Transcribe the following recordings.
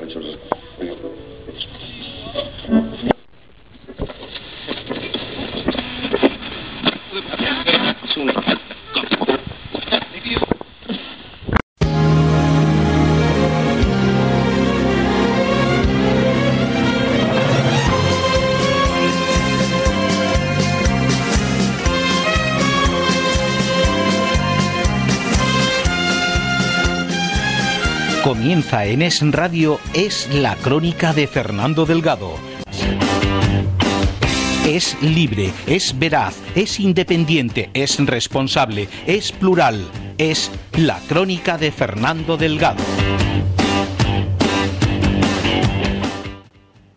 Muchas gracias. en Es Radio es la crónica de Fernando Delgado. Es libre, es veraz, es independiente, es responsable, es plural. Es la crónica de Fernando Delgado.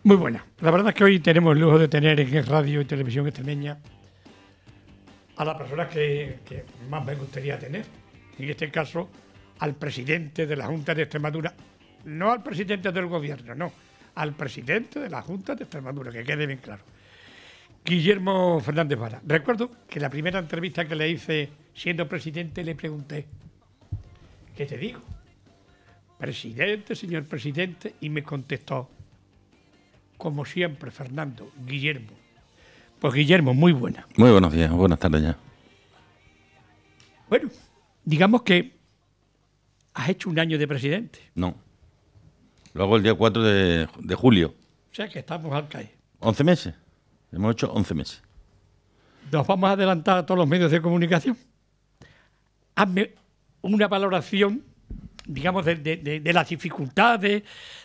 Muy buena. La verdad es que hoy tenemos el lujo de tener en radio y televisión extremeña a la persona que más me gustaría tener. En este caso, al presidente de la Junta de Extremadura, no al presidente del gobierno, no, al presidente de la Junta de Extremadura, que quede bien claro. Guillermo Fernández Vara. Recuerdo que la primera entrevista que le hice siendo presidente le pregunté, ¿qué te digo? Presidente, señor presidente, y me contestó, como siempre, Fernando, Guillermo. Pues Guillermo, muy buena. Muy buenos días, buenas tardes ya. Bueno, digamos que ¿Has hecho un año de presidente? No. Luego el día 4 de, julio. O sea que estamos al caí. 11 meses. Hemos hecho 11 meses. Nos vamos a adelantar a todos los medios de comunicación. Hazme una valoración, digamos, de, las dificultades,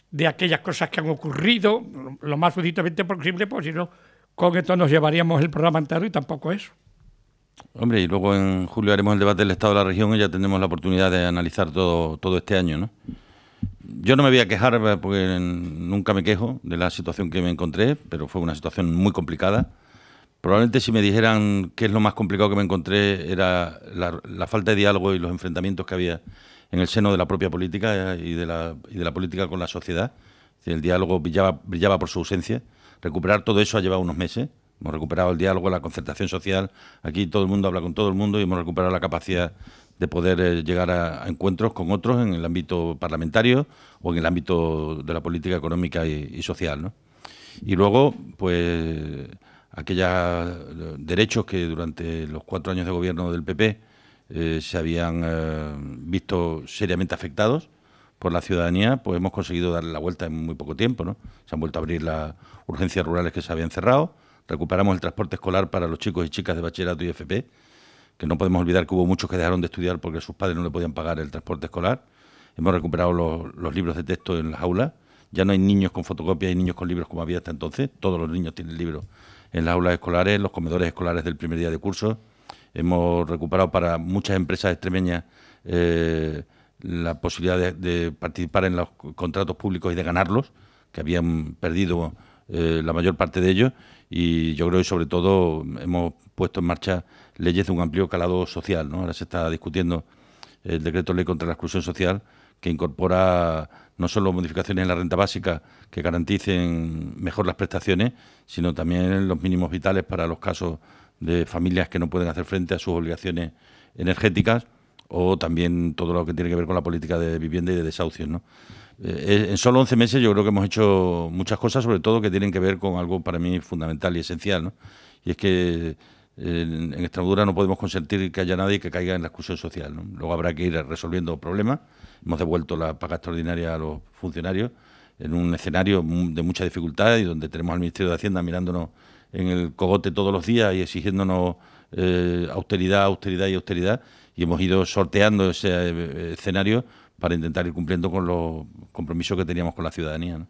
de aquellas cosas que han ocurrido, lo más sucintamente posible, porque si no, con esto nos llevaríamos el programa entero y tampoco eso. Hombre, y luego en julio haremos el debate del Estado de la región y ya tendremos la oportunidad de analizar todo, este año, ¿no? Yo no me voy a quejar eh, porque nunca me quejo de la situación que me encontré, pero fue una situación muy complicada. Probablemente si me dijeran qué es lo más complicado que me encontré era la, falta de diálogo y los enfrentamientos que había en el seno de la propia política eh, y de la, política con la sociedad. El diálogo brillaba, brillaba por su ausencia. Recuperar todo eso ha llevado unos meses. Hemos recuperado el diálogo, la concertación social. Aquí todo el mundo habla con todo el mundo y hemos recuperado la capacidad de poder eh, llegar a, encuentros con otros en el ámbito parlamentario o en el ámbito de la política económica y, social. ¿no? Y luego, pues, aquellos eh, derechos que durante los cuatro años de gobierno del PP eh, se habían visto seriamente afectados por la ciudadanía, pues hemos conseguido darle la vuelta en muy poco tiempo. ¿no? Se han vuelto a abrir las urgencias rurales que se habían cerrado recuperamos el transporte escolar para los chicos y chicas de bachillerato y FP, que no podemos olvidar que hubo muchos que dejaron de estudiar porque sus padres no le podían pagar el transporte escolar. Hemos recuperado los, libros de texto en las aulas. Ya no hay niños con fotocopias y niños con libros como había hasta entonces. Todos los niños tienen libros en las aulas escolares, los comedores escolares del primer día de curso. Hemos recuperado para muchas empresas extremeñas eh, la posibilidad de, participar en los contratos públicos y de ganarlos, que habían perdido eh, la mayor parte de ellos y yo creo que sobre todo hemos puesto en marcha leyes de un amplio calado social. Ahora se está discutiendo el decreto ley contra la exclusión social que incorpora no solo modificaciones en la renta básica que garanticen mejor las prestaciones, sino también los mínimos vitales para los casos de familias que no pueden hacer frente a sus obligaciones energéticas o también todo lo que tiene que ver con la política de vivienda y de desahucios. ¿no? Eh, eh, en solo 11 meses yo creo que hemos hecho muchas cosas, sobre todo que tienen que ver con algo para mí fundamental y esencial, Y es que eh, en, Extremadura no podemos consentir que haya nadie que caiga en la exclusión social. Luego habrá que ir resolviendo problemas. Hemos devuelto la paga extraordinaria a los funcionarios en un escenario de mucha dificultad y donde tenemos al Ministerio de Hacienda mirándonos en el cogote todos los días y exigiéndonos austeridad, austeridad y austeridad. Y hemos ido sorteando ese escenario para intentar ir cumpliendo con los compromisos que teníamos con la ciudadanía.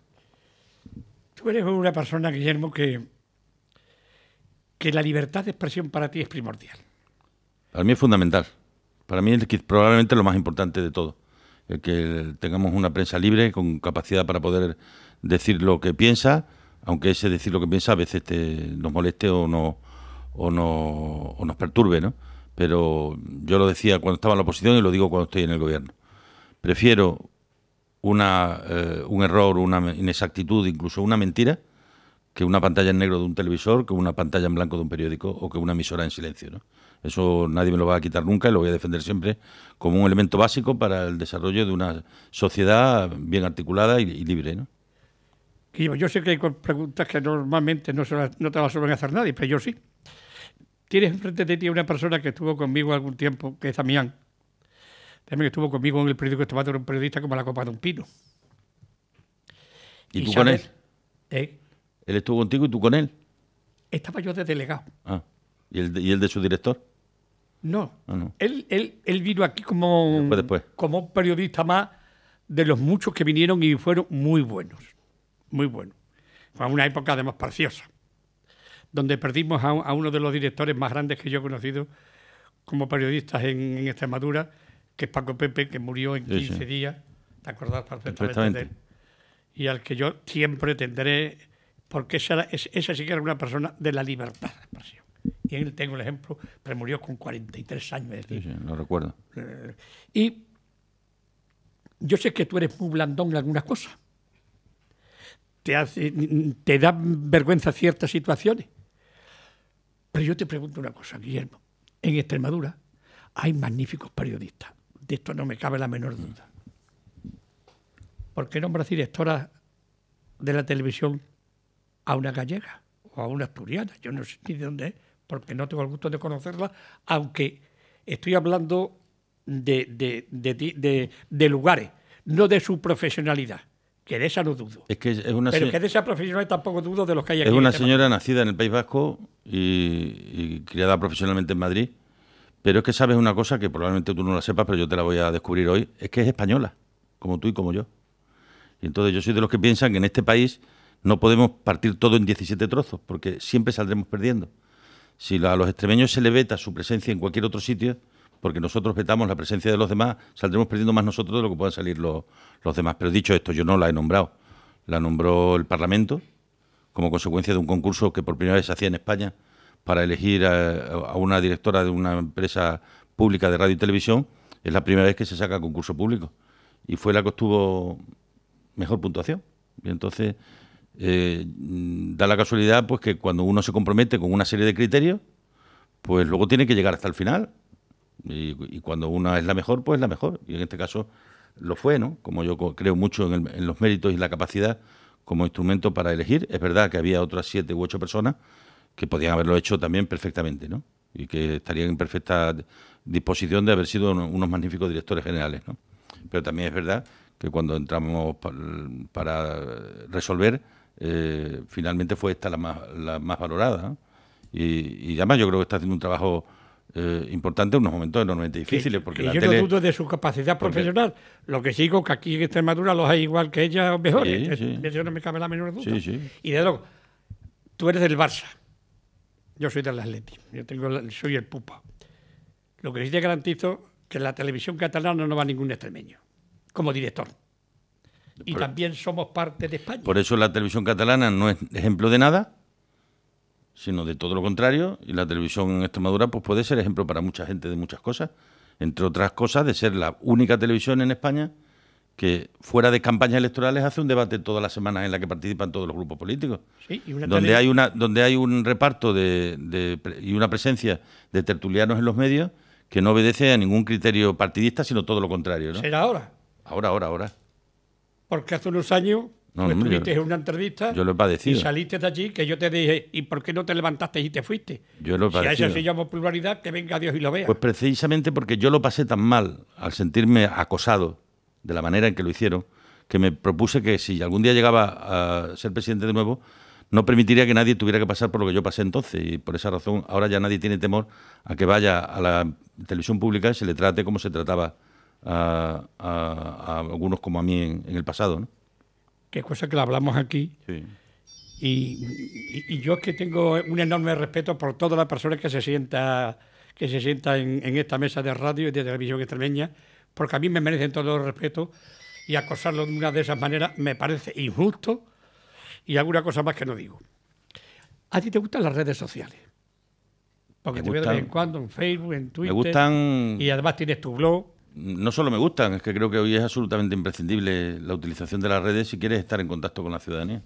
Tú eres una persona, Guillermo, que, que la libertad de expresión para ti es primordial. Para mí es fundamental. Para mí es probablemente lo más importante de todo. El que tengamos una prensa libre con capacidad para poder decir lo que piensa, aunque ese decir lo que piensa a veces nos moleste o, no, o, no, o nos perturbe, ¿no? Pero yo lo decía cuando estaba en la oposición y lo digo cuando estoy en el gobierno prefiero una, eh, un error, una inexactitud, incluso una mentira, que una pantalla en negro de un televisor, que una pantalla en blanco de un periódico o que una emisora en silencio. ¿no? Eso nadie me lo va a quitar nunca y lo voy a defender siempre como un elemento básico para el desarrollo de una sociedad bien articulada y, libre. ¿no? yo sé que hay preguntas que normalmente no, no te las suelen hacer nadie, pero yo sí. Tienes enfrente de ti una persona que estuvo conmigo algún tiempo, que es Damián, también estuvo conmigo en el periódico Estaba era un periodista como la copa de un pino. ¿Y, tú con él? ¿Eh? Él estuvo contigo y tú con él. Estaba yo de delegado. Ah, ¿y el de, su director? No, ah, Él, vino aquí como, como un periodista más de los muchos que vinieron y fueron muy buenos, muy buenos. Fue una época además preciosa, donde perdimos a, uno de los directores más grandes que yo he conocido como periodistas en, en Extremadura, que es Paco Pepe, que murió en 15 días, te acordás perfectamente, de él, y al que yo siempre tendré, porque esa, esa sí que era una persona de la libertad de expresión. Y él tengo el ejemplo, pero murió con 43 años. de decir. Sí, sí, lo recuerdo. Eh, y yo sé que tú eres muy blandón en algunas cosas. Te, hace, te dan vergüenza ciertas situaciones. Pero yo te pregunto una cosa, Guillermo. En Extremadura hay magníficos periodistas. De esto no me cabe la menor duda. ¿Por qué nombras directora de la televisión a una gallega o a una asturiana? Yo no sé ni de dónde es, porque no tengo el gusto de conocerla, aunque estoy hablando de, de, de, lugares, no de su profesionalidad que de esa no dudo. Es que es una Pero que de esa profesionalidad tampoco dudo de los que hay aquí. Es una señora nacida en el País Vasco y criada profesionalmente en Madrid pero es que sabes una cosa que probablemente tú no la sepas, pero yo te la voy a descubrir hoy, es que es española, como tú y como yo. Y entonces yo soy de los que piensan que en este país no podemos partir todo en 17 trozos, porque siempre saldremos perdiendo. Si a los extremeños se le veta su presencia en cualquier otro sitio, porque nosotros vetamos la presencia de los demás, saldremos perdiendo más nosotros de lo que puedan salir los, los demás. Pero dicho esto, yo no la he nombrado. La nombró el Parlamento como consecuencia de un concurso que por primera vez se hacía en España para elegir a, una directora de una empresa pública de radio y televisión, es la primera vez que se saca concurso público. Y fue la que obtuvo mejor puntuación. Y entonces, eh, da la casualidad pues que cuando uno se compromete con una serie de criterios, pues luego tiene que llegar hasta el final. Y, cuando una es la mejor, pues es la mejor. Y en este caso lo fue, ¿no? Como yo creo mucho en, en los méritos y la capacidad como instrumento para elegir. Es verdad que había otras siete u ocho personas que podían haberlo hecho también perfectamente, ¿no? Y que estarían en perfecta disposición de haber sido unos magníficos directores generales, ¿no? Pero también es verdad que cuando entramos para resolver, eh, finalmente fue esta la más, valorada. Y, además yo creo que está haciendo un trabajo eh, importante en unos momentos enormemente difíciles. Porque yo no dudo de su capacidad profesional. lo que sigo que aquí en Extremadura los hay igual que ella o mejores. Este, no me cabe la menor duda. y de luego, tú eres del Barça. Yo soy del Atleti, yo tengo, soy el pupa. Lo que sí te garantizo que la televisión catalana no va a ningún extremeño, como director. Y también somos parte de España. Por eso la televisión catalana no es ejemplo de nada, sino de todo lo contrario. Y la televisión en Extremadura pues puede ser ejemplo para mucha gente de muchas cosas, entre otras cosas de ser la única televisión en España que fuera de campañas electorales hace un debate todas las semanas en la que participan todos los grupos políticos. donde, hay una, donde hay un reparto de, y una presencia de tertulianos en los medios que no obedece a ningún criterio partidista, sino todo lo contrario. ¿no? ¿Será ahora? Ahora, ahora, ahora. Porque hace unos años pues, una entrevista yo y saliste de allí que yo te dije, ¿y por qué no te levantaste y te fuiste? Yo lo he Si a eso se llama pluralidad, que venga Dios y lo vea. Pues precisamente porque yo lo pasé tan mal al sentirme acosado de la manera en que lo hicieron, que me propuse que si algún día llegaba a ser presidente de nuevo, no permitiría que nadie tuviera que pasar por lo que yo pasé entonces. Y por esa razón, ahora ya nadie tiene temor a que vaya a la televisión pública y se le trate como se trataba a, algunos como a mí en, el pasado. Qué cosa que la hablamos aquí. Y, yo es que tengo un enorme respeto por todas las personas que se sienta que se sienta en, en esta mesa de radio y de televisión extremeña porque a mí me merecen todo el respeto y acosarlo de una de esas maneras me parece injusto y alguna cosa más que no digo. ¿A ti te gustan las redes sociales? Porque te veo de vez en cuando en Facebook, en Twitter. Me gustan. Y además tienes tu blog. No solo me gustan, es que creo que hoy es absolutamente imprescindible la utilización de las redes si quieres estar en contacto con la ciudadanía.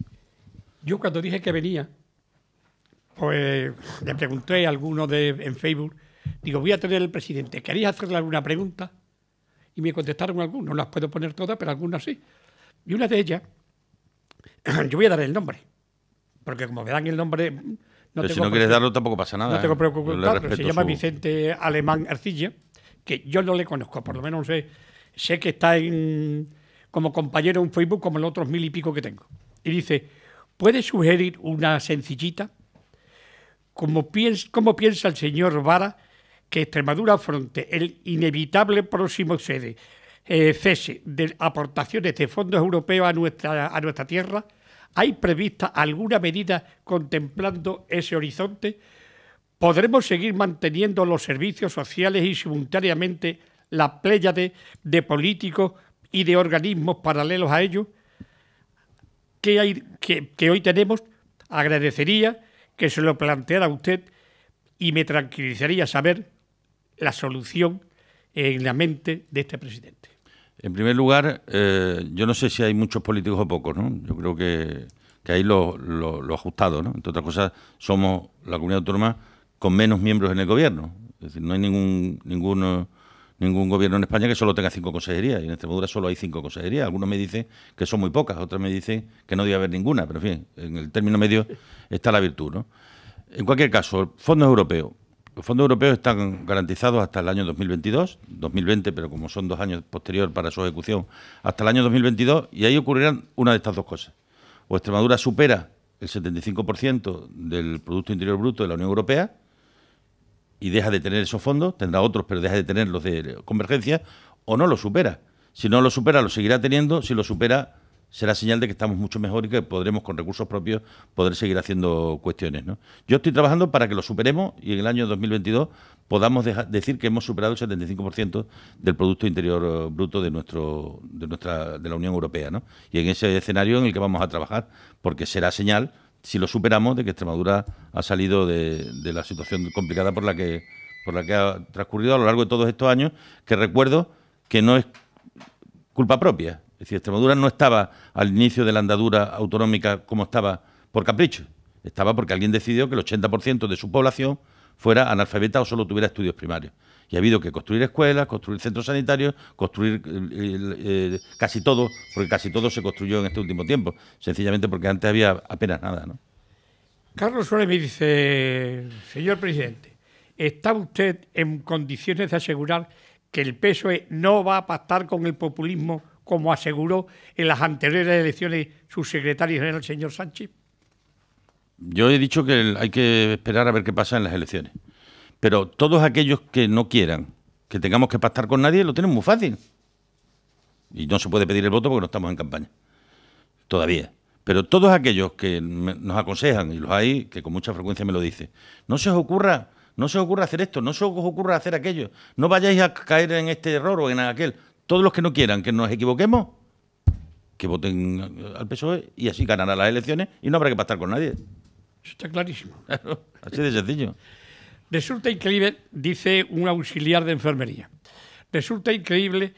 Yo cuando dije que venía, pues le pregunté a alguno de, en Facebook, digo, voy a tener el presidente, ¿queréis hacerle alguna pregunta? y me contestaron algunos, no las puedo poner todas, pero algunas sí. Y una de ellas, yo voy a dar el nombre, porque como me dan el nombre... No pero tengo si no quieres darlo tampoco pasa nada. No tengo ¿eh? preocupación, se llama Vicente Alemán Arcilla, que yo no le conozco, por lo menos sé, que está en, como compañero en Facebook como los otros mil y pico que tengo. Y dice, ¿puede sugerir una sencillita? ¿Cómo piensa, cómo piensa el señor Vara que Extremadura afronte el inevitable próximo eh, cese, de aportaciones de fondos europeos a nuestra, a nuestra tierra, ¿hay prevista alguna medida contemplando ese horizonte? ¿Podremos seguir manteniendo los servicios sociales y simultáneamente la pléyade de políticos y de organismos paralelos a ellos? Que, hoy tenemos, agradecería que se lo planteara usted y me tranquilizaría saber la solución en la mente de este presidente. En primer lugar, eh, yo no sé si hay muchos políticos o pocos, ¿no? Yo creo que, que ahí lo, ajustado, ¿no? Entre otras cosas, somos la comunidad autónoma con menos miembros en el gobierno. Es decir, no hay ningún, ninguno. ningún gobierno en España que solo tenga cinco consejerías. Y en Extremadura solo hay cinco consejerías. Algunos me dicen que son muy pocas, otros me dicen que no debe haber ninguna. Pero en fin, en el término medio está la virtud, ¿no? En cualquier caso, fondos europeos los fondos europeos están garantizados hasta el año 2022, 2020, pero como son dos años posterior para su ejecución, hasta el año 2022, y ahí ocurrirán una de estas dos cosas. O Extremadura supera el 75% del Producto Interior Bruto de la Unión Europea y deja de tener esos fondos, tendrá otros, pero deja de tener los de convergencia, o no lo supera. Si no lo supera, lo seguirá teniendo, si lo supera, será señal de que estamos mucho mejor y que podremos con recursos propios poder seguir haciendo cuestiones. ¿no? Yo estoy trabajando para que lo superemos y en el año 2022 podamos decir que hemos superado el 75% del Producto Interior Bruto de, nuestro, de, nuestra, de la Unión Europea. Y en ese escenario en el que vamos a trabajar, porque será señal, si lo superamos, de que Extremadura ha salido de, la situación complicada por la, que, por la que ha transcurrido a lo largo de todos estos años, que recuerdo que no es culpa propia, es decir, Extremadura no estaba al inicio de la andadura autonómica como estaba por capricho. Estaba porque alguien decidió que el 80% de su población fuera analfabeta o solo tuviera estudios primarios. Y ha habido que construir escuelas, construir centros sanitarios, construir eh, eh, casi todo, porque casi todo se construyó en este último tiempo, sencillamente porque antes había apenas nada. ¿no? Carlos Suárez me dice, señor presidente, ¿está usted en condiciones de asegurar que el PSOE no va a pactar con el populismo como aseguró en las anteriores elecciones su secretario general, el señor Sánchez? Yo he dicho que hay que esperar a ver qué pasa en las elecciones. Pero todos aquellos que no quieran que tengamos que pactar con nadie, lo tienen muy fácil. Y no se puede pedir el voto porque no estamos en campaña. Todavía. Pero todos aquellos que nos aconsejan, y los hay, que con mucha frecuencia me lo dice, no se os ocurra, no se os ocurra hacer esto, no se os ocurra hacer aquello, no vayáis a caer en este error o en aquel todos los que no quieran que nos equivoquemos, que voten al PSOE y así ganarán las elecciones y no habrá que pactar con nadie. Eso está clarísimo. así de sencillo. Resulta increíble, dice un auxiliar de enfermería, resulta increíble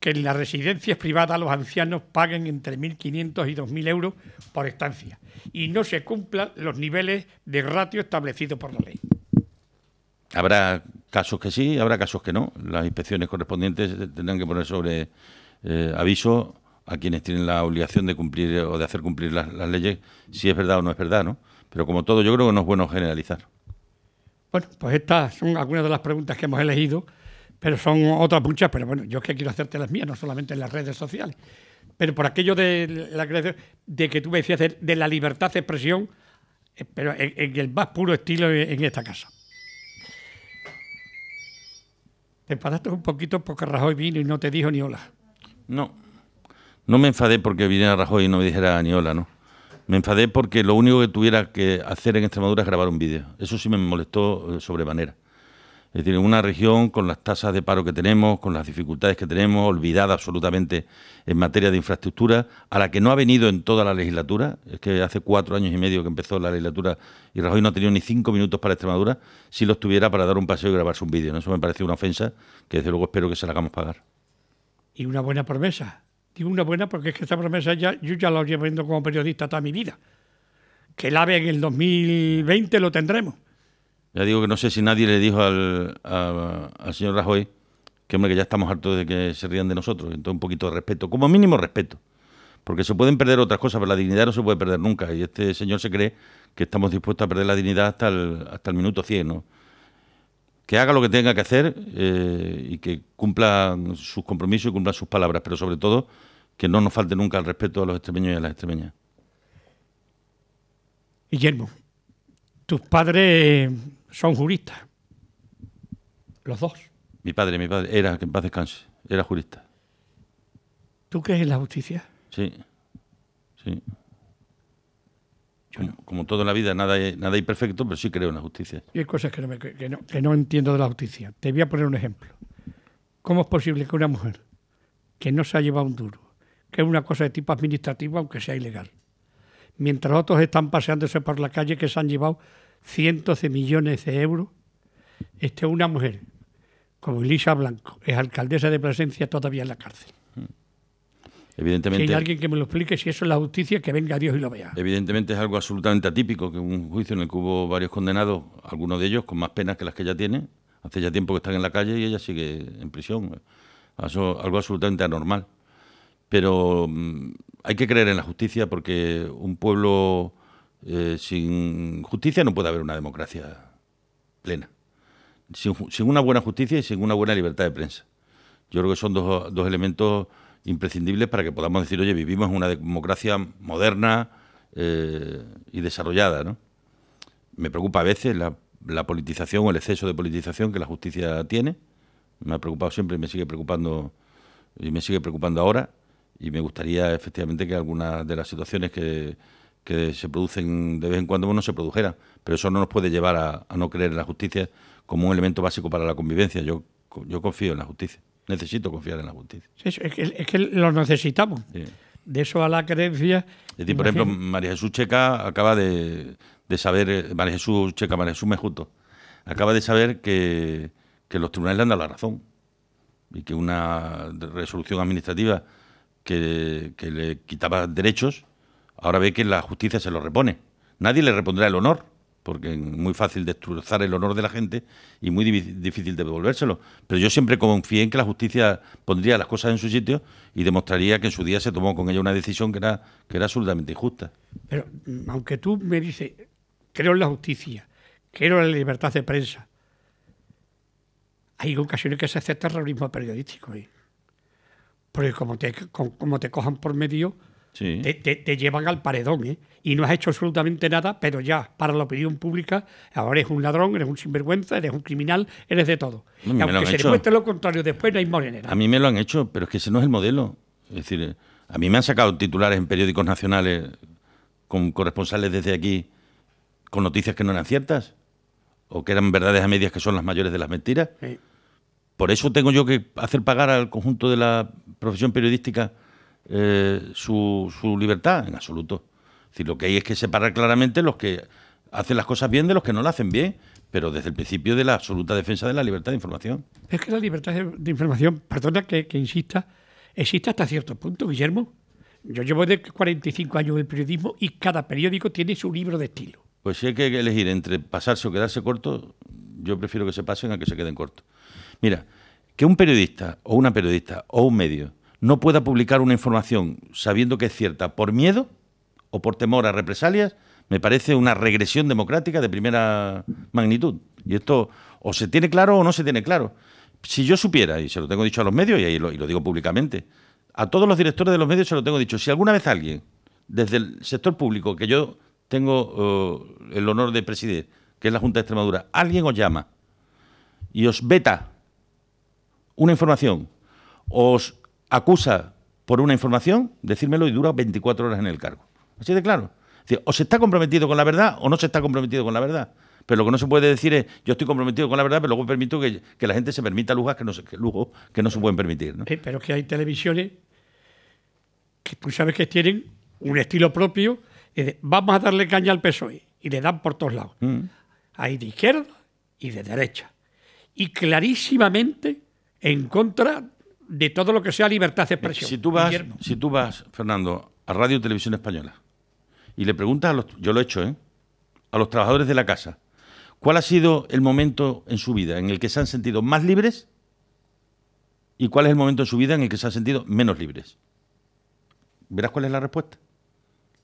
que en las residencias privadas los ancianos paguen entre 1.500 y 2.000 euros por estancia y no se cumplan los niveles de ratio establecidos por la ley. Habrá casos que sí, habrá casos que no. Las inspecciones correspondientes tendrán que poner sobre eh, aviso a quienes tienen la obligación de cumplir o de hacer cumplir las, leyes, si es verdad o no es verdad, ¿no? Pero como todo, yo creo que no es bueno generalizar. Bueno, pues estas son algunas de las preguntas que hemos elegido, pero son otras muchas, pero bueno, yo es que quiero hacerte las mías, no solamente en las redes sociales. Pero por aquello de la de que tú me decías de, la libertad de expresión, eh, pero en el más puro estilo en esta casa. Te paraste un poquito porque Rajoy vino y no te dijo ni hola. No, no me enfadé porque viniera Rajoy y no me dijera ni hola, ¿no? Me enfadé porque lo único que tuviera que hacer en Extremadura es grabar un vídeo. Eso sí me molestó eh, sobremanera. Es decir, una región con las tasas de paro que tenemos, con las dificultades que tenemos, olvidada absolutamente en materia de infraestructura, a la que no ha venido en toda la legislatura. Es que hace cuatro años y medio que empezó la legislatura y Rajoy no ha tenido ni cinco minutos para Extremadura, si lo estuviera para dar un paseo y grabarse un vídeo. Eso me parece una ofensa que desde luego espero que se la hagamos pagar. Y una buena promesa. Digo una buena porque es que esta promesa ya, yo ya la llevo viendo como periodista toda mi vida. Que la ve en el 2020 lo tendremos. Ya digo que no sé si nadie le dijo al, señor Rajoy que, que ya estamos hartos de que se rían de nosotros. Entonces, un poquito de respeto, como mínimo respeto. Porque se pueden perder otras cosas, pero la dignidad no se puede perder nunca. Y este señor se cree que estamos dispuestos a perder la dignidad hasta el, hasta el minuto 100, que haga lo que tenga que hacer eh, y que cumpla sus compromisos y cumpla sus palabras, pero sobre todo que no nos falte nunca el respeto a los extremeños y a las extremeñas. Guillermo, tus padres son juristas. Los dos. Mi padre, mi padre, era, que en paz descanse, era jurista. ¿Tú crees en la justicia? Sí, sí. como, toda la vida, nada, nada imperfecto, pero sí creo en la justicia. Y hay cosas que no, que, no, entiendo de la justicia. Te voy a poner un ejemplo. ¿Cómo es posible que una mujer que no se ha llevado un duro, que es una cosa de tipo administrativo, aunque sea ilegal, mientras otros están paseándose por la calle que se han llevado cientos de millones de euros, esté una mujer como Elisa Blanco, es alcaldesa de Plasencia, todavía en la cárcel. Mm. Evidentemente, si hay alguien que me lo explique, si eso es la justicia, que venga Dios y lo vea. Evidentemente es algo absolutamente atípico, que un juicio en el que hubo varios condenados, algunos de ellos con más penas que las que ella tiene, hace ya tiempo que están en la calle y ella sigue en prisión. Eso, algo absolutamente anormal. Pero mm, hay que creer en la justicia porque un pueblo eh, sin justicia no puede haber una democracia plena. Sin, una buena justicia y sin una buena libertad de prensa. Yo creo que son dos, elementos imprescindibles para que podamos decir, oye, vivimos en una democracia moderna eh, y desarrollada. ¿no? Me preocupa a veces la, la, politización o el exceso de politización que la justicia tiene. Me ha preocupado siempre y me sigue preocupando y me sigue preocupando ahora. Y me gustaría efectivamente que algunas de las situaciones que, que se producen de vez en cuando, bueno, se produjera, pero eso no nos puede llevar a, no creer en la justicia como un elemento básico para la convivencia. Yo, yo confío en la justicia, necesito confiar en la justicia. es, que, es lo necesitamos. De eso a la creencia. por ejemplo, María Jesús Checa acaba de, de saber, María Jesús Checa, María Jesús Mejuto, acaba de saber que, que los tribunales le han dado la razón y que una resolución administrativa que, que le quitaba derechos Ahora ve que la justicia se lo repone. Nadie le repondrá el honor, porque es muy fácil destrozar el honor de la gente y muy difícil devolvérselo. Pero yo siempre confié en que la justicia pondría las cosas en su sitio y demostraría que en su día se tomó con ella una decisión que era, que era absolutamente injusta. Pero mm, aunque tú me dices, creo en la justicia, creo en la libertad de prensa, hay ocasiones que se hace terrorismo periodístico Porque como te, como te cojan por medio, te, llevan al paredón, ¿eh? Y no has hecho absolutamente nada, pero ya, para la opinión pública, ahora eres un ladrón, eres un sinvergüenza, eres un criminal, eres de todo. aunque se demuestre lo contrario, después no hay morenera. A mí me lo han hecho, pero es que ese no es el modelo. Es decir, a mí me han sacado titulares en periódicos nacionales con corresponsales desde aquí con noticias que no eran ciertas o que eran verdades a medias que son las mayores de las mentiras. Por eso tengo yo que hacer pagar al conjunto de la profesión periodística eh, su, libertad, en absoluto. Es lo que hay es que separar claramente los que hacen las cosas bien de los que no lo hacen bien, pero desde el principio de la absoluta defensa de la libertad de información. Es que la libertad de información, perdona que, insista, existe hasta cierto punto, Guillermo. Yo llevo de 45 años de periodismo y cada periódico tiene su libro de estilo. Pues si hay que elegir entre pasarse o quedarse corto, yo prefiero que se pasen a que se queden cortos. Mira, que un periodista o una periodista o un medio no pueda publicar una información sabiendo que es cierta por miedo o por temor a represalias, me parece una regresión democrática de primera magnitud. Y esto o se tiene claro o no se tiene claro. Si yo supiera, y se lo tengo dicho a los medios y, lo, lo digo públicamente, a todos los directores de los medios se lo tengo dicho, si alguna vez alguien desde el sector público que yo tengo eh, el honor de presidir, que es la Junta de Extremadura, alguien os llama y os veta una información, os acusa por una información, decírmelo y dura 24 horas en el cargo. Así de claro. o se está comprometido con la verdad o no se está comprometido con la verdad. Pero lo que no se puede decir es, yo estoy comprometido con la verdad, pero luego permito que, la gente se permita lujas que no se, que que no se pueden permitir. Sí, pero que hay televisiones que tú sabes que tienen un estilo propio. vamos a darle caña al PSOE. Y le dan por todos lados. ahí mm. Hay de izquierda y de derecha. Y clarísimamente en contra de todo lo que sea libertad de expresión. Si tú vas, si tú vas Fernando, a Radio y Televisión Española y le preguntas a los, yo lo he hecho, ¿eh? a los trabajadores de la casa, ¿cuál ha sido el momento en su vida en el que se han sentido más libres y cuál es el momento en su vida en el que se han sentido menos libres? Verás cuál es la respuesta.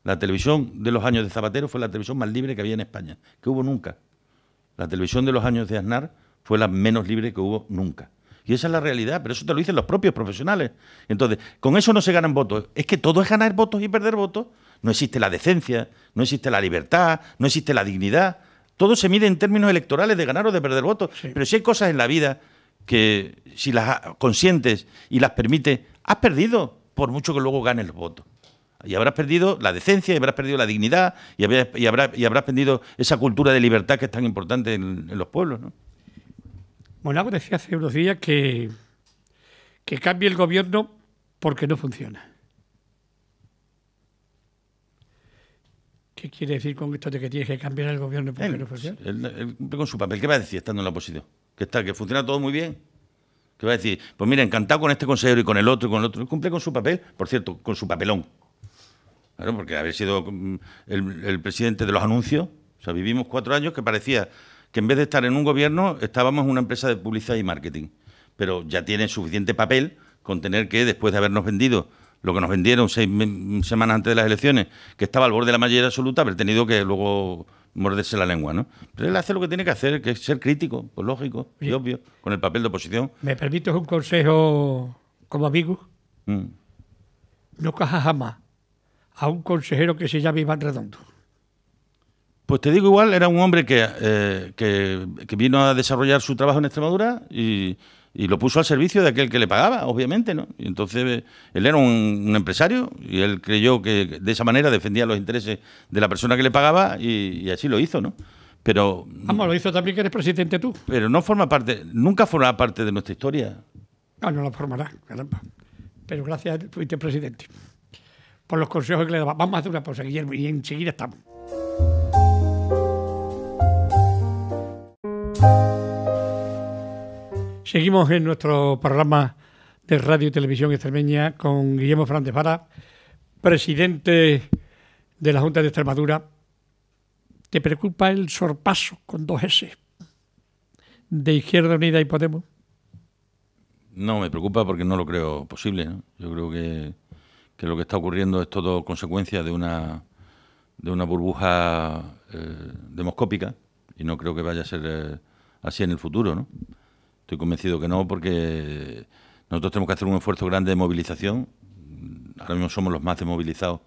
La televisión de los años de Zapatero fue la televisión más libre que había en España, que hubo nunca. La televisión de los años de Aznar fue la menos libre que hubo nunca. Y esa es la realidad, pero eso te lo dicen los propios profesionales. Entonces, con eso no se ganan votos. Es que todo es ganar votos y perder votos. No existe la decencia, no existe la libertad, no existe la dignidad. Todo se mide en términos electorales de ganar o de perder votos. Pero si hay cosas en la vida que si las consientes y las permites, has perdido, por mucho que luego ganes los votos. Y habrás perdido la decencia, y habrás perdido la dignidad, y habrás, perdido esa cultura de libertad que es tan importante en, en los pueblos. ¿no? Monago decía hace unos días que, que cambie el gobierno porque no funciona. ¿Qué quiere decir con esto de que tiene que cambiar el gobierno porque no funciona? Él, con su papel, ¿qué va a decir estando en la oposición? Que está, que funciona todo muy bien. ¿Qué va a decir? Pues mira, encantado con este consejero y con el otro y con el otro. Cumple con su papel, por cierto, con su papelón. Claro, porque haber sido mm, el presidente de los anuncios. O sea, vivimos cuatro años que parecía que en vez de estar en un gobierno estábamos en una empresa de publicidad y marketing. Pero ya tiene suficiente papel con tener que, después de habernos vendido lo que nos vendieron seis semanas antes de las elecciones, que estaba al borde de la mayoría absoluta, haber tenido que luego morderse la lengua, ¿no? Pero él hace lo que tiene que hacer, que es ser crítico, pues lógico y obvio, con el papel de oposición. ¿Me permites un consejo como amigo? Mm. No caja jamás a un consejero que se llama Iván Redondo. Pues te digo igual, era un hombre eh, que, que, vino a desarrollar su trabajo en Extremadura y, lo puso al servicio de aquel que le pagaba, obviamente, ¿no? Y entonces eh, él era un, empresario y él creyó que de esa manera defendía los intereses de la persona que le pagaba y, así lo hizo, ¿no? Pero... Vamos, lo hizo también que eres presidente tú. Pero no forma parte, nunca formará parte de nuestra historia. No, ah, no la formará, caramba. Pero gracias fuiste presidente. Por los consejos que le daba. Vamos a hacer una seguir Guillermo, y enseguida estamos. Seguimos en nuestro programa de Radio y Televisión Extremeña con Guillermo Fernández Vara, presidente de la Junta de Extremadura. ¿Te preocupa el sorpaso con dos S de Izquierda Unida y Podemos? No, me preocupa porque no lo creo posible. Yo creo que, lo que está ocurriendo es todo consecuencia de una, de una burbuja eh, demoscópica y no creo que vaya a ser eh, así en el futuro, ¿no? Estoy convencido que no, porque nosotros tenemos que hacer un esfuerzo grande de movilización. Ahora mismo somos los más desmovilizados,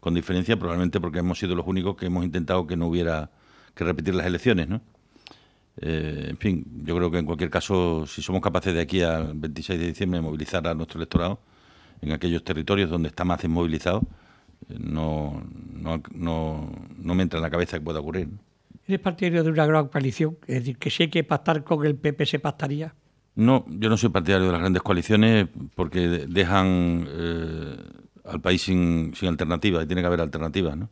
con diferencia, probablemente porque hemos sido los únicos que hemos intentado que no hubiera que repetir las elecciones, ¿no? Eh, en fin, yo creo que en cualquier caso, si somos capaces de aquí al 26 de diciembre de movilizar a nuestro electorado en aquellos territorios donde está más desmovilizado, eh, no, no, me entra en la cabeza que pueda ocurrir. ¿Eres partidario de una gran coalición? Es decir, que sé que pactar con el PP se pactaría. No, yo no soy partidario de las grandes coaliciones porque dejan eh, al país sin, alternativa y tiene que haber alternativas, ¿no?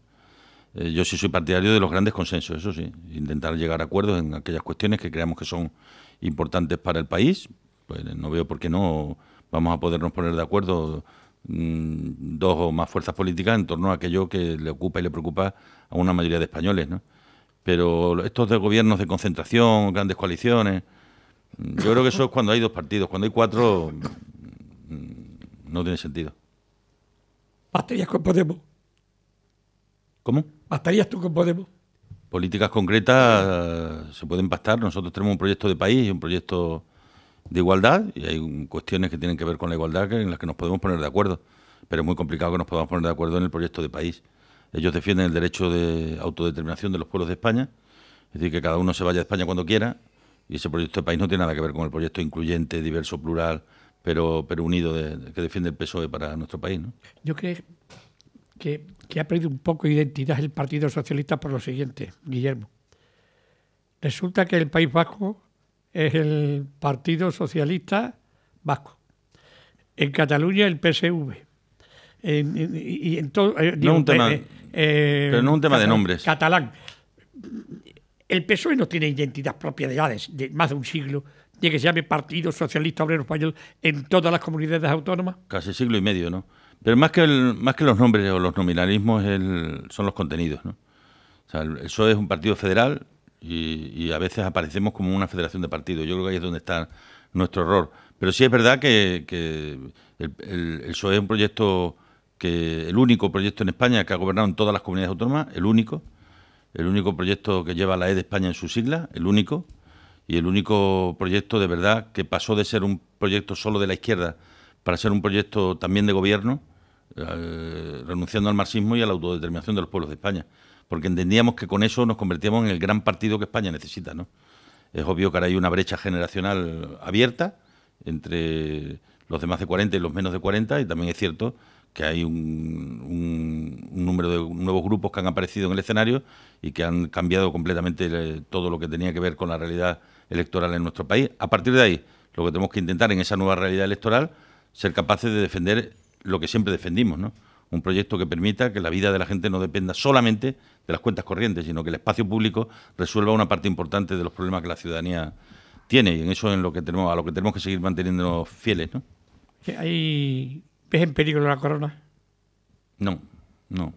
Eh, yo sí soy partidario de los grandes consensos, eso sí, intentar llegar a acuerdos en aquellas cuestiones que creemos que son importantes para el país, pues no veo por qué no vamos a podernos poner de acuerdo mm, dos o más fuerzas políticas en torno a aquello que le ocupa y le preocupa a una mayoría de españoles, ¿no? Pero estos de gobiernos de concentración, grandes coaliciones, yo creo que eso es cuando hay dos partidos. Cuando hay cuatro, mm, no tiene sentido. ¿Bastarías con Podemos? ¿Cómo? ¿Bastarías tú con Podemos? Políticas concretas eh, se pueden pactar. Nosotros tenemos un proyecto de país, y un proyecto de igualdad y hay cuestiones que tienen que ver con la igualdad en las que nos podemos poner de acuerdo. Pero es muy complicado que nos podamos poner de acuerdo en el proyecto de país. Ellos defienden el derecho de autodeterminación de los pueblos de España, es decir, que cada uno se vaya a España cuando quiera, y ese proyecto de país no tiene nada que ver con el proyecto incluyente, diverso, plural, pero, pero unido que defiende el PSOE para nuestro país. ¿no? Yo creo que, que ha perdido un poco de identidad el Partido Socialista por lo siguiente, Guillermo. Resulta que el País Vasco es el Partido Socialista Vasco. En Cataluña el PSV y, todo eh, un tema, eh, eh, pero no un tema de nombres. Catalán. El PSOE no tiene identidad propia de, más de un siglo de que se llame Partido Socialista Obrero Español en todas las comunidades autónomas. Casi siglo y medio, ¿no? Pero más que, más que los nombres o los nominalismos son los contenidos, ¿no? O sea, el PSOE es un partido federal y, a veces aparecemos como una federación de partidos. Yo creo que ahí es donde está nuestro error. Pero sí es verdad que, el, PSOE es un proyecto que el único proyecto en España que ha gobernado en todas las comunidades autónomas, el único, el único proyecto que lleva la E de España en su siglas, el único, y el único proyecto de verdad que pasó de ser un proyecto solo de la izquierda para ser un proyecto también de gobierno, eh, renunciando al marxismo y a la autodeterminación de los pueblos de España, porque entendíamos que con eso nos convertíamos en el gran partido que España necesita, ¿no? Es obvio que ahora hay una brecha generacional abierta entre los demás de 40 y los menos de 40, y también es cierto que hay un, número de nuevos grupos que han aparecido en el escenario y que han cambiado completamente eh, todo lo que tenía que ver con la realidad electoral en nuestro país. A partir de ahí, lo que tenemos que intentar en esa nueva realidad electoral, ser capaces de defender lo que siempre defendimos, ¿no? Un proyecto que permita que la vida de la gente no dependa solamente de las cuentas corrientes, sino que el espacio público resuelva una parte importante de los problemas que la ciudadanía tiene. Y en eso es en lo que tenemos, a lo que tenemos que seguir manteniéndonos fieles, ¿no? Hay ¿Es en peligro la corona? No, no.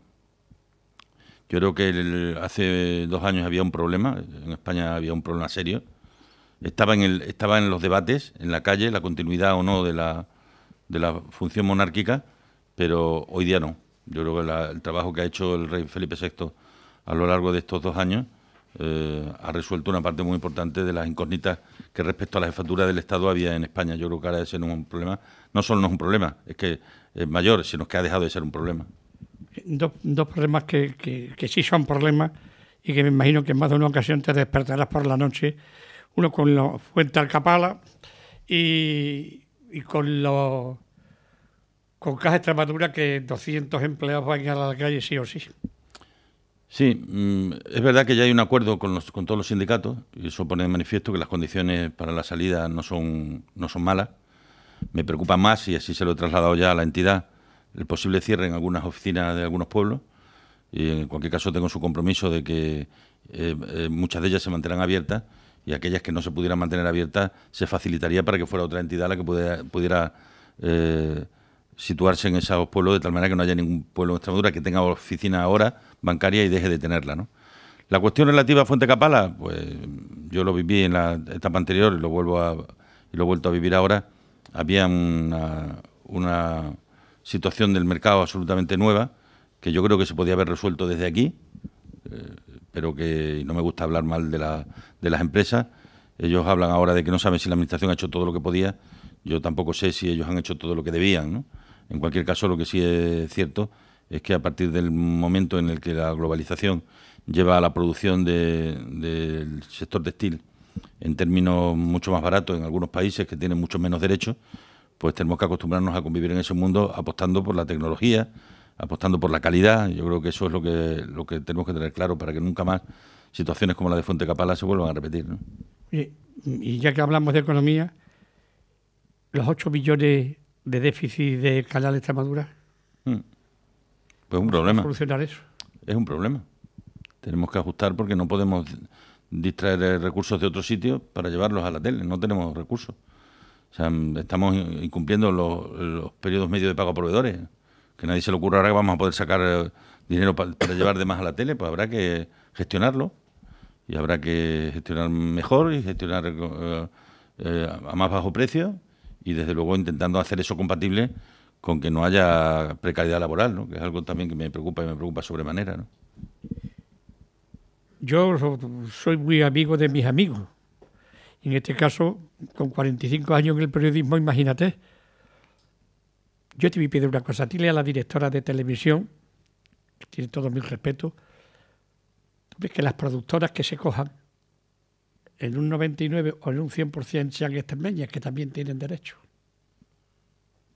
Yo creo que hace dos años había un problema, en España había un problema serio. Estaba en, el, estaba en los debates, en la calle, la continuidad o no de la, de la función monárquica, pero hoy día no. Yo creo que el trabajo que ha hecho el rey Felipe VI a lo largo de estos dos años eh, ha resuelto una parte muy importante de las incógnitas que respecto a la jefatura del Estado había en España. Yo creo que ahora ese no es un problema no solo no es un problema, es que es mayor, sino que ha dejado de ser un problema. Dos, problemas que, sí son problemas y que me imagino que en más de una ocasión te despertarás por la noche, uno con la Fuente Alcapala y, y con los con Caja Extremadura que 200 empleados van a la calle sí o sí. Sí, mm, es verdad que ya hay un acuerdo con, todos los sindicatos y eso pone de manifiesto que las condiciones para la salida no son, no son malas me preocupa más, y así se lo he trasladado ya a la entidad, el posible cierre en algunas oficinas de algunos pueblos. Y en cualquier caso tengo su compromiso de que eh, eh, muchas de ellas se mantendrán abiertas y aquellas que no se pudieran mantener abiertas se facilitaría para que fuera otra entidad la que pudiera, eh, situarse en esos pueblos de tal manera que no haya ningún pueblo en Extremadura que tenga oficina ahora bancaria y deje de tenerla. La cuestión relativa a Fuente Capala, pues yo lo viví en la etapa anterior y lo vuelvo a, y lo he vuelto a vivir ahora había una, situación del mercado absolutamente nueva que yo creo que se podía haber resuelto desde aquí, eh, pero que no me gusta hablar mal de, las empresas. Ellos hablan ahora de que no saben si la Administración ha hecho todo lo que podía. Yo tampoco sé si ellos han hecho todo lo que debían. En cualquier caso, lo que sí es cierto es que a partir del momento en el que la globalización lleva a la producción del sector textil en términos mucho más baratos en algunos países que tienen mucho menos derechos, pues tenemos que acostumbrarnos a convivir en ese mundo apostando por la tecnología, apostando por la calidad. Yo creo que eso es lo que, lo que tenemos que tener claro para que nunca más situaciones como la de Fuente Capala se vuelvan a repetir. Y, ya que hablamos de economía, los 8 billones de déficit de Canal Extremadura. Hmm. Pues un problema. solucionar eso? Es un problema. Tenemos que ajustar porque no podemos distraer recursos de otros sitios para llevarlos a la tele. No tenemos recursos. O sea, estamos incumpliendo los, periodos medios de pago a proveedores. Que nadie se le ocurra ahora que vamos a poder sacar eh, dinero para, llevar de más a la tele, pues habrá que gestionarlo. Y habrá que gestionar mejor y gestionar eh, eh, a más bajo precio. Y desde luego intentando hacer eso compatible con que no haya precariedad laboral, ¿no? que es algo también que me preocupa y me preocupa sobremanera. ¿no? Yo soy muy amigo de mis amigos. En este caso, con 45 años en el periodismo, imagínate. Yo te voy a pedir una cosa. Dile a la directora de televisión, que tiene todo mi respeto, que las productoras que se cojan en un 99 o en un 100% sean Meñas, que también tienen derecho.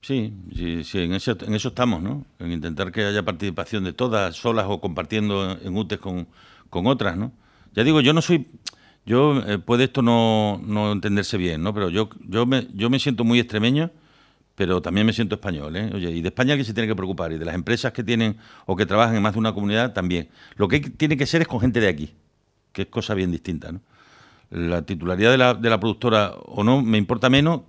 Sí, sí, en, eso, en eso estamos, ¿no? En intentar que haya participación de todas, solas o compartiendo en UTES con, con otras, ¿no? Ya digo, yo no soy... Yo eh, puede esto no, entenderse bien, ¿no? Pero yo, yo, me, yo me siento muy extremeño, pero también me siento español, ¿eh? Oye, y de España que se tiene que preocupar, y de las empresas que tienen o que trabajan en más de una comunidad también. Lo que tiene que ser es con gente de aquí, que es cosa bien distinta, ¿no? La titularidad de la, de la productora o no me importa menos,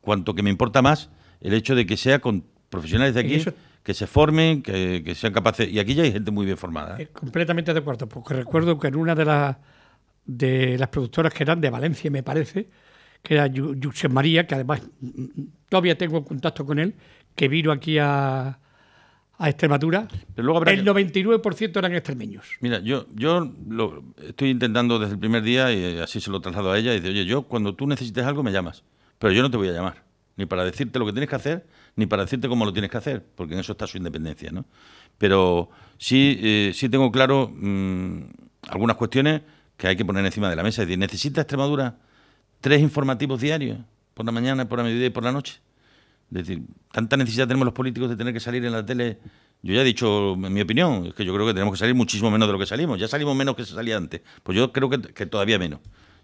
cuanto que me importa más el hecho de que sea con profesionales de aquí que se formen, que, sean capaces. Y aquí ya hay gente muy bien formada. ¿eh? Eh, completamente de acuerdo, porque recuerdo que en una de las de las productoras que eran de Valencia, me parece, que era Yuxen María, que además mm, todavía tengo contacto con él, que vino aquí a, a Extremadura. Pero el 99% eran extremeños. Mira, yo, yo estoy intentando desde el primer día y eh, así se lo he traslado a ella. Y dice, oye, yo cuando tú necesites algo me llamas, pero yo no te voy a llamar, ni para decirte lo que tienes que hacer, ni para decirte cómo lo tienes que hacer, porque en eso está su independencia, ¿no? Pero sí, eh, sí tengo claro mm, algunas cuestiones que hay que poner encima de la mesa. Es decir, ¿necesita Extremadura tres informativos diarios? Por la mañana, por la mediodía y por la noche. Es decir, tanta necesidad tenemos los políticos de tener que salir en la tele. Yo ya he dicho mi opinión, es que yo creo que tenemos que salir muchísimo menos de lo que salimos. Ya salimos menos que se salía antes. Pues yo creo que, que todavía menos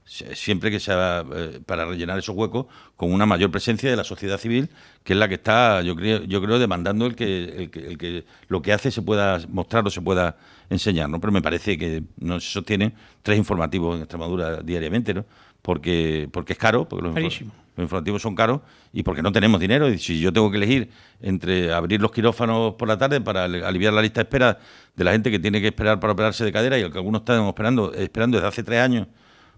siempre que sea eh, para rellenar esos huecos con una mayor presencia de la sociedad civil, que es la que está, yo creo, yo creo demandando el que, el que, lo que hace se pueda mostrar o se pueda enseñar, ¿no? Pero me parece que no se sostienen tres informativos en Extremadura diariamente, ¿no? Porque, porque es caro, porque los, informativos son caros y porque no tenemos dinero. Y si yo tengo que elegir entre abrir los quirófanos por la tarde para aliviar la lista de espera de la gente que tiene que esperar para operarse de cadera y el que algunos están esperando, esperando desde hace tres años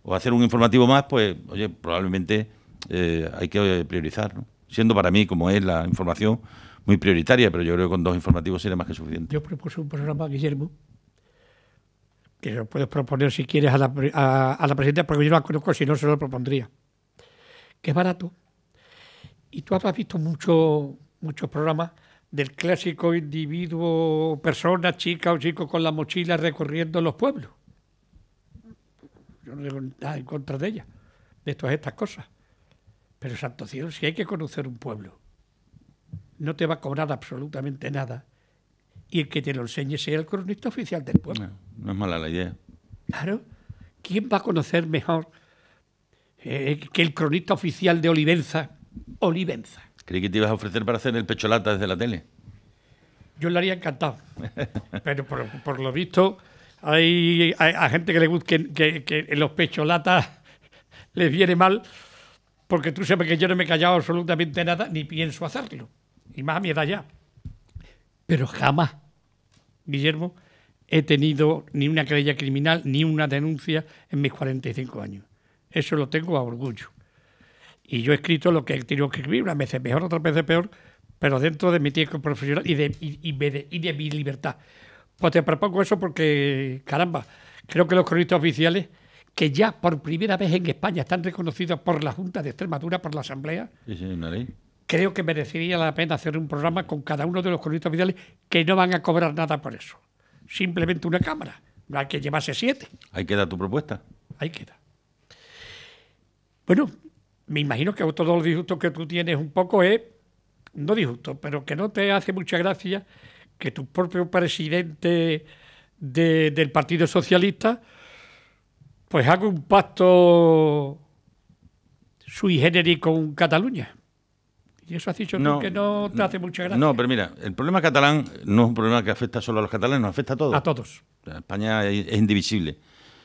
o hacer un informativo más, pues, oye, probablemente eh, hay que eh, priorizar, ¿no? siendo para mí, como es la información, muy prioritaria, pero yo creo que con dos informativos sería más que suficiente. Yo propuse un programa, Guillermo, que lo puedes proponer si quieres a la, presidenta, porque yo no la conozco, si no se lo propondría, que es barato. Y tú has visto mucho, muchos programas del clásico individuo, persona, chica o chico con la mochila recorriendo los pueblos yo no tengo nada en contra de ella, de todas estas cosas. Pero santo cielo, si hay que conocer un pueblo, no te va a cobrar absolutamente nada y el que te lo enseñe sea el cronista oficial del pueblo. No, es mala la idea. Claro. ¿Quién va a conocer mejor eh, que el cronista oficial de Olivenza? Olivenza. ¿Cree que te ibas a ofrecer para hacer el pecholata desde la tele. Yo lo haría encantado. pero por lo visto, hay, gente que le gusta que, en los pecholatas les viene mal, porque tú sabes que yo no me he callado absolutamente nada, ni pienso hacerlo, y más a mi edad ya. Pero jamás, Guillermo, he tenido ni una querella criminal, ni una denuncia en mis 45 años. Eso lo tengo a orgullo. Y yo he escrito lo que he tenido que escribir, una vez mejor, otras veces peor, pero dentro de mi tiempo profesional y de, y de mi libertad. Pues te propongo eso porque, caramba, creo que los cronistas oficiales, que ya por primera vez en España están reconocidos por la Junta de Extremadura, por la Asamblea, creo que merecería la pena hacer un programa con cada uno de los cronistas oficiales que no van a cobrar nada por eso. Simplemente una cámara. No hay que llevarse siete. Ahí queda tu propuesta. Ahí queda. Bueno, me imagino que todos los disgustos que tú tienes un poco es, no disgusto, pero que no te hace mucha gracia que tu propio presidente del Partido Socialista pues haga un pacto sui generis con Cataluña. Y eso has dicho que no te hace mucha gracia. No, pero mira, el problema catalán no es un problema que afecta solo a los catalanes, nos afecta a todos. A todos. España es indivisible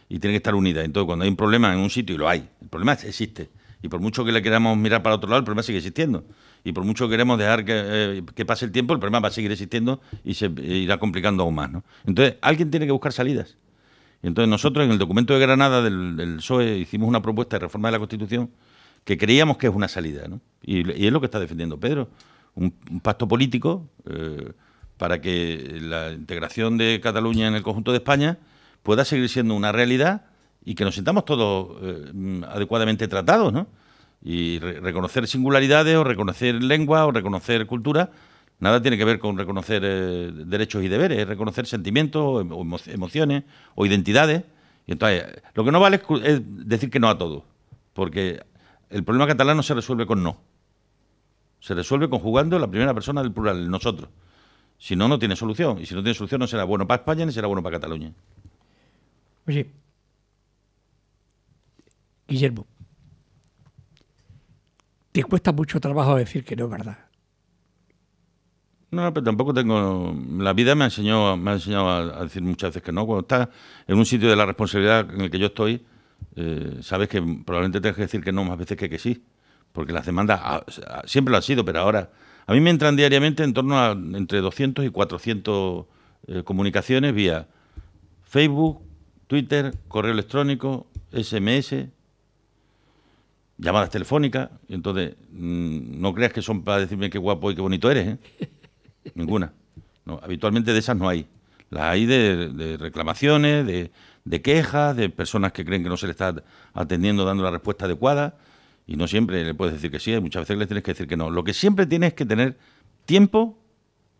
y tiene que estar unida. Entonces, cuando hay un problema en un sitio, y lo hay, el problema existe. Y por mucho que le queramos mirar para otro lado, el problema sigue existiendo y por mucho que queremos dejar eh, que, pase el tiempo, el problema va a seguir existiendo y se irá complicando aún más. ¿no? Entonces, alguien tiene que buscar salidas. Y entonces nosotros en el documento de Granada del, PSOE hicimos una propuesta de reforma de la Constitución que creíamos que es una salida. ¿no? Y, es lo que está defendiendo Pedro, un, pacto político eh, para que la integración de Cataluña en el conjunto de España pueda seguir siendo una realidad y que nos sintamos todos eh, adecuadamente tratados, ¿no? Y reconocer singularidades o reconocer lengua o reconocer cultura, nada tiene que ver con reconocer eh, derechos y deberes, es reconocer sentimientos o emociones o identidades. Y entonces, lo que no vale es, decir que no a todo, porque el problema catalán no se resuelve con no. Se resuelve conjugando la primera persona del plural, el nosotros. Si no, no tiene solución. Y si no tiene solución, no será bueno para España ni será bueno para Cataluña. Pues Guillermo, te cuesta mucho trabajo decir que no, ¿verdad? No, pero tampoco tengo. La vida me ha enseñado, me ha enseñado a, decir muchas veces que no. Cuando estás en un sitio de la responsabilidad en el que yo estoy, eh, sabes que probablemente tengas que decir que no más veces que que sí. Porque las demandas siempre lo han sido, pero ahora. A mí me entran diariamente en torno a entre 200 y 400 eh, comunicaciones vía Facebook, Twitter, correo electrónico, SMS, llamadas telefónicas. Y entonces, mm, no creas que son para decirme qué guapo y qué bonito eres, ¿eh? Ninguna. No, habitualmente de esas no hay. Las hay de, reclamaciones, de, quejas, de personas que creen que no se le está atendiendo, dando la respuesta adecuada. Y no siempre le puedes decir que sí, ¿eh? muchas veces le tienes que decir que no. Lo que siempre tienes que tener tiempo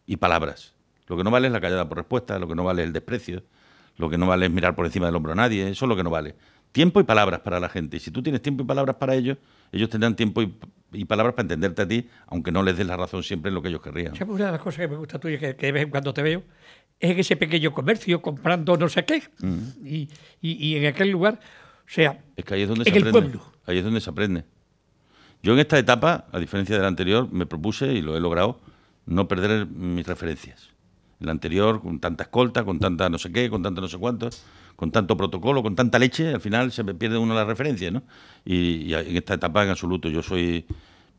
y palabras. Lo que no vale es la callada por respuesta, lo que no vale es el desprecio, lo que no vale es mirar por encima del hombro a nadie, eso es lo que no vale tiempo y palabras para la gente. Y si tú tienes tiempo y palabras para ellos, ellos tendrán tiempo y, palabras para entenderte a ti, aunque no les des la razón siempre en lo que ellos querrían. una de las cosas que me gusta tuya, y que de vez en cuando te veo, es en ese pequeño comercio comprando no sé qué. Mm. y, en aquel lugar, o sea, es donde el pueblo. Ahí es donde se aprende. Yo en esta etapa, a diferencia de la anterior, me propuse, y lo he logrado, no perder mis referencias. En la anterior, con tanta escolta, con tanta no sé qué, con tanta no sé cuántos con tanto protocolo, con tanta leche, al final se pierde uno la referencia, ¿no? Y, en esta etapa en absoluto, yo soy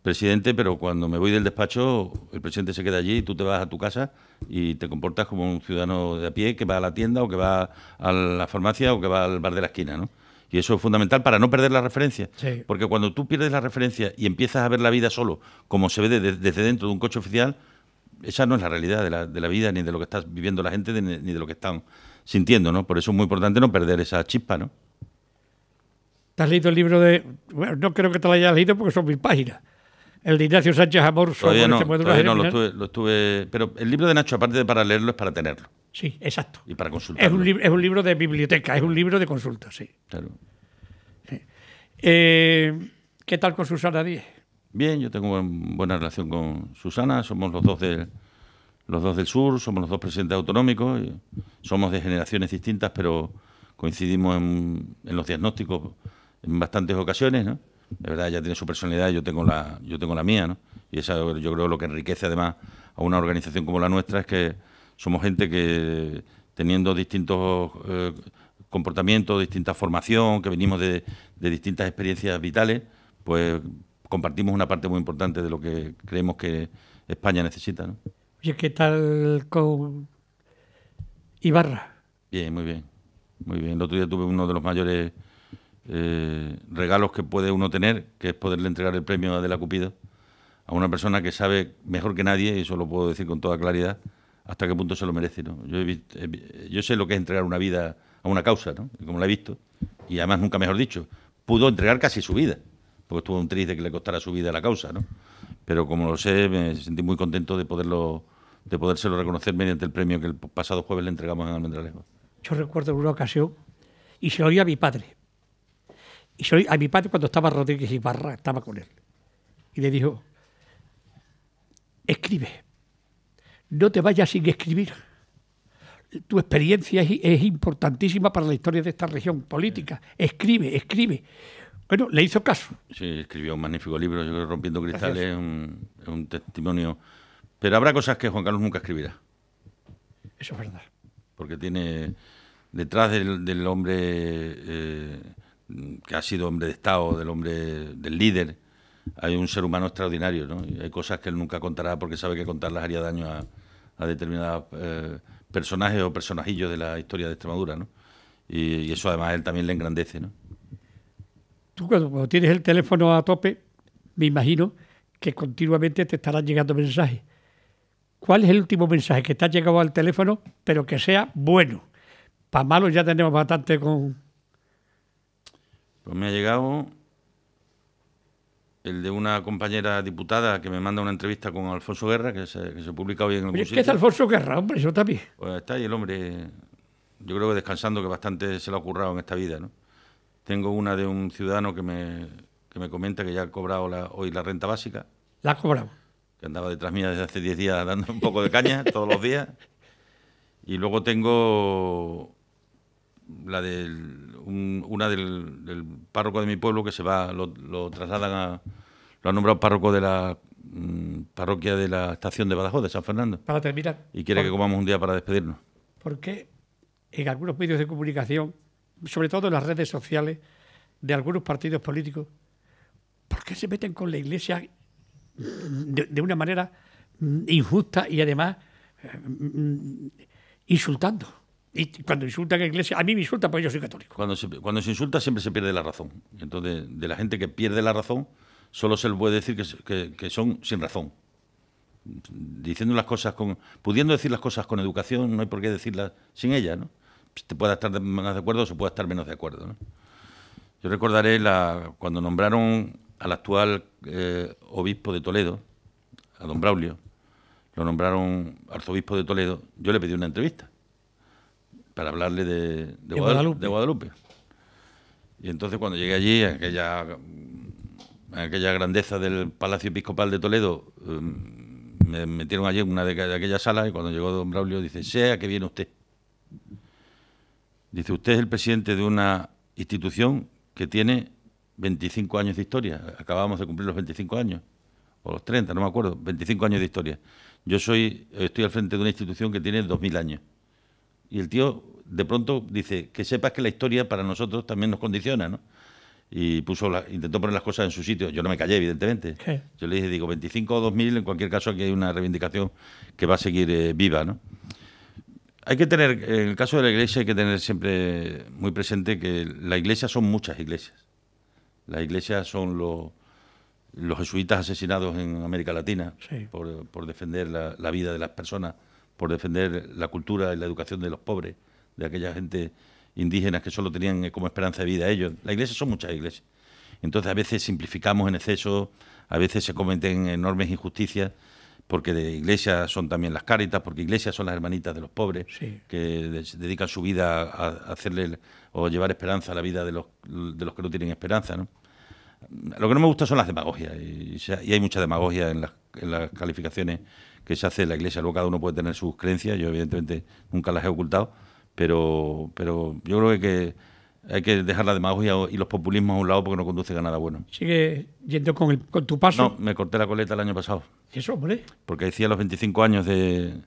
presidente, pero cuando me voy del despacho, el presidente se queda allí y tú te vas a tu casa y te comportas como un ciudadano de a pie que va a la tienda o que va a la farmacia o que va al bar de la esquina, ¿no? Y eso es fundamental para no perder la referencia. Porque cuando tú pierdes la referencia y empiezas a ver la vida solo, como se ve desde dentro de un coche oficial, esa no es la realidad de la, de la, vida, ni de lo que está viviendo la gente, ni de lo que están sintiendo, ¿no? Por eso es muy importante no perder esa chispa, ¿no? ¿Te has leído el libro de...? Bueno, no creo que te lo hayas leído porque son mil páginas. El de Ignacio Sánchez Amor. Este todavía no, no lo, estuve, Pero el libro de Nacho, aparte de para leerlo, es para tenerlo. Sí, exacto. Y para consultarlo. Es un, libro de biblioteca, es un libro de consulta, sí. Claro. Eh, ¿Qué tal con Susana Díez? Bien, yo tengo buena relación con Susana, somos los dos de los dos del sur, somos los dos presidentes autonómicos, somos de generaciones distintas, pero coincidimos en, los diagnósticos en bastantes ocasiones, ¿no? De verdad, ella tiene su personalidad, yo tengo la, yo tengo la mía, ¿no? Y eso, yo creo lo que enriquece además a una organización como la nuestra es que somos gente que teniendo distintos eh, comportamientos, distinta formación, que venimos de, de distintas experiencias vitales, pues compartimos una parte muy importante de lo que creemos que España necesita, ¿no? ¿qué tal con Ibarra? Bien, muy bien. Muy bien. El otro día tuve uno de los mayores eh, regalos que puede uno tener, que es poderle entregar el premio de la Cupido a una persona que sabe mejor que nadie, y eso lo puedo decir con toda claridad, hasta qué punto se lo merece. ¿no? Yo, sé lo que es entregar una vida a una causa, ¿no? como la he visto, y además nunca mejor dicho, pudo entregar casi su vida, porque estuvo un triste que le costara su vida a la causa. ¿no? pero como lo sé, me sentí muy contento de poderlo de podérselo reconocer mediante el premio que el pasado jueves le entregamos en Almendralejo. Yo recuerdo una ocasión y se lo oí a mi padre. Y se lo oí a mi padre cuando estaba Rodríguez Ibarra, estaba con él. Y le dijo, escribe, no te vayas sin escribir. Tu experiencia es importantísima para la historia de esta región política. Escribe, escribe. Bueno, le hizo caso. Sí, escribió un magnífico libro, yo creo, Rompiendo Cristales, es un, testimonio. Pero habrá cosas que Juan Carlos nunca escribirá. Eso es verdad. Porque tiene, detrás del, hombre eh, que ha sido hombre de Estado, del hombre, del líder, hay un ser humano extraordinario, ¿no? hay cosas que él nunca contará porque sabe que contarlas haría daño a, determinados eh, personajes o personajillos de la historia de Extremadura, ¿no? Y, eso además él también le engrandece, ¿no? tú cuando tienes el teléfono a tope, me imagino que continuamente te estarán llegando mensajes. ¿Cuál es el último mensaje que te ha llegado al teléfono, pero que sea bueno? Para malos ya tenemos bastante con... Pues me ha llegado el de una compañera diputada que me manda una entrevista con Alfonso Guerra, que se, publica hoy en el ¿Qué es Alfonso Guerra, hombre? Yo también. Pues está ahí el hombre, yo creo que descansando, que bastante se le ha ocurrido en esta vida, ¿no? Tengo una de un ciudadano que me, que me comenta que ya ha cobrado hoy la renta básica. ¿La ha cobrado? Que andaba detrás mía desde hace 10 días dando un poco de caña todos los días. Y luego tengo la del, una del, párroco de mi pueblo que se va, lo, trasladan a, lo ha nombrado párroco de la mm, parroquia de la estación de Badajoz, de San Fernando. Para terminar. Y quiere que comamos un día para despedirnos. Porque en algunos medios de comunicación sobre todo en las redes sociales de algunos partidos políticos, ¿por qué se meten con la Iglesia mm, de, una manera mm, injusta y además mm, insultando? Y cuando insultan a la iglesia, a mí me insulta porque yo soy católico. Cuando se, insulta siempre se pierde la razón. Entonces, de la gente que pierde la razón, solo se le puede decir que, que son sin razón. Diciendo las cosas con. pudiendo decir las cosas con educación, no hay por qué decirlas sin ella, ¿no? Pues, te pueda estar más de acuerdo o se puede estar menos de acuerdo. Yo recordaré la, cuando nombraron al actual eh, obispo de Toledo, a don Braulio, lo nombraron arzobispo de Toledo, yo le pedí una entrevista para hablarle de, de, Guadalupe. Y entonces cuando llegué allí, a aquella, aquella grandeza del Palacio Episcopal de Toledo, em, me metieron allí en una de aquellas salas y cuando llegó don Braulio dice, sea que viene usted. Dice, usted es el presidente de una institución que tiene 25 años de historia. Acabamos de cumplir los 25 años, o los 30, no me acuerdo, 25 años de historia. Yo soy, estoy al frente de una institución que tiene 2.000 años. Y el tío de pronto dice, que sepas que la historia para nosotros también nos condiciona, ¿no? Y puso intentó poner las cosas en su sitio. Yo no me callé, evidentemente. Yo le dije, digo, 25 o 2.000, en cualquier caso aquí hay una reivindicación que va a seguir eh, viva, ¿no? Hay que tener, en el caso de la iglesia, hay que tener siempre muy presente que la iglesia son muchas iglesias. Las iglesias son los, jesuitas asesinados en América Latina por, defender la, vida de las personas, por defender la cultura y la educación de los pobres, de aquella gente indígena que solo tenían eh, como esperanza de vida ellos. Las iglesias son muchas iglesias. Entonces a veces simplificamos en exceso, a veces se cometen enormes injusticias porque de iglesia son también las cáritas, porque iglesias son las hermanitas de los pobres, que dedican su vida a hacerle o llevar esperanza a la vida de los, de los que no tienen esperanza. ¿no? Lo que no me gusta son las demagogias, y, hay mucha demagogia en las, calificaciones que se hace en la iglesia. Luego cada uno puede tener sus creencias, yo evidentemente nunca las he ocultado, pero, pero yo creo que hay que dejar la demagogia y los populismos a un lado porque no conduce a nada bueno. ¿Sigue yendo con, el, con tu paso? No, me corté la coleta el año pasado. eso, hombre? Porque hacía los 25 años de...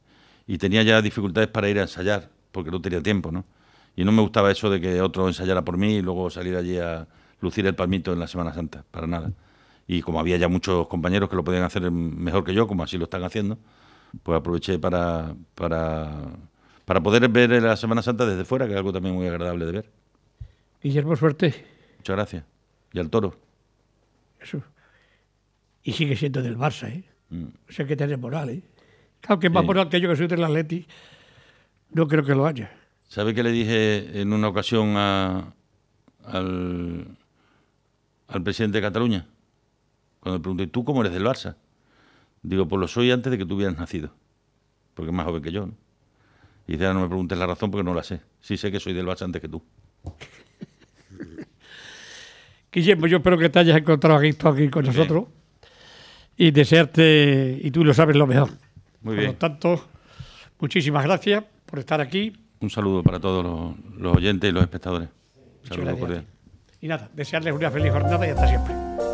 y tenía ya dificultades para ir a ensayar, porque no tenía tiempo, ¿no? Y no me gustaba eso de que otro ensayara por mí y luego salir allí a lucir el palmito en la Semana Santa, para nada. Y como había ya muchos compañeros que lo podían hacer mejor que yo, como así lo están haciendo, pues aproveché para, para, para poder ver la Semana Santa desde fuera, que es algo también muy agradable de ver. Guillermo, suerte. Muchas gracias. Y al toro. Eso. Y sigue siendo del Barça, ¿eh? Mm. O sea que tiene moral, ¿eh? Aunque es más moral que yo que soy del Atleti. No creo que lo haya. ¿Sabe qué le dije en una ocasión al, al presidente de Cataluña? Cuando le pregunté, ¿tú cómo eres del Barça? Digo, pues lo soy antes de que tú hubieras nacido. Porque es más joven que yo, ¿no? Y dice, ah, no me preguntes la razón porque no la sé. Sí sé que soy del Barça antes que tú. Guillermo, yo espero que te hayas encontrado aquí, aquí con nosotros y desearte, y tú lo sabes lo mejor. Muy bien. Por lo tanto, muchísimas gracias por estar aquí. Un saludo para todos los, oyentes y los espectadores. Saludos cordial. Y nada, desearles una feliz jornada y hasta siempre.